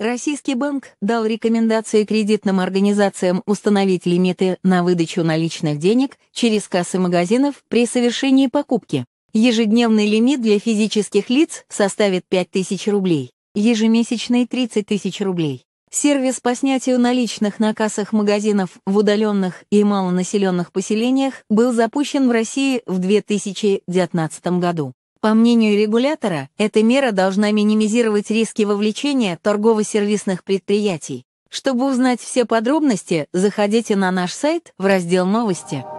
Российский банк дал рекомендации кредитным организациям установить лимиты на выдачу наличных денег через кассы магазинов при совершении покупки. Ежедневный лимит для физических лиц составит 5000 рублей, ежемесячный 30 тысяч рублей. Сервис по снятию наличных на кассах магазинов в удаленных и малонаселенных поселениях был запущен в России в 2019 году. По мнению регулятора, эта мера должна минимизировать риски вовлечения торгово-сервисных предприятий. Чтобы узнать все подробности, заходите на наш сайт в раздел «Новости».